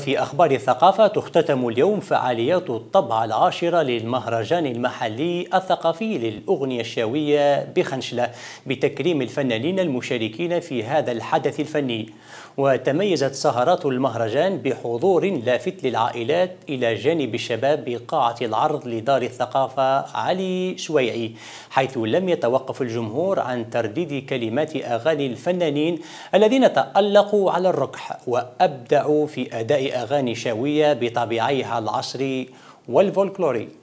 في أخبار الثقافة تختتم اليوم فعاليات الطبعة العاشرة للمهرجان المحلي الثقافي للأغنية الشاوية بخنشلة بتكريم الفنانين المشاركين في هذا الحدث الفني وتميزت سهرات المهرجان بحضور لافت للعائلات إلى جانب الشباب بقاعة العرض لدار الثقافة علي شويعي حيث لم يتوقف الجمهور عن ترديد كلمات أغاني الفنانين الذين تألقوا على الركح وأبدعوا في أداء أغاني شاوية بطبيعيها العصري والفولكلوري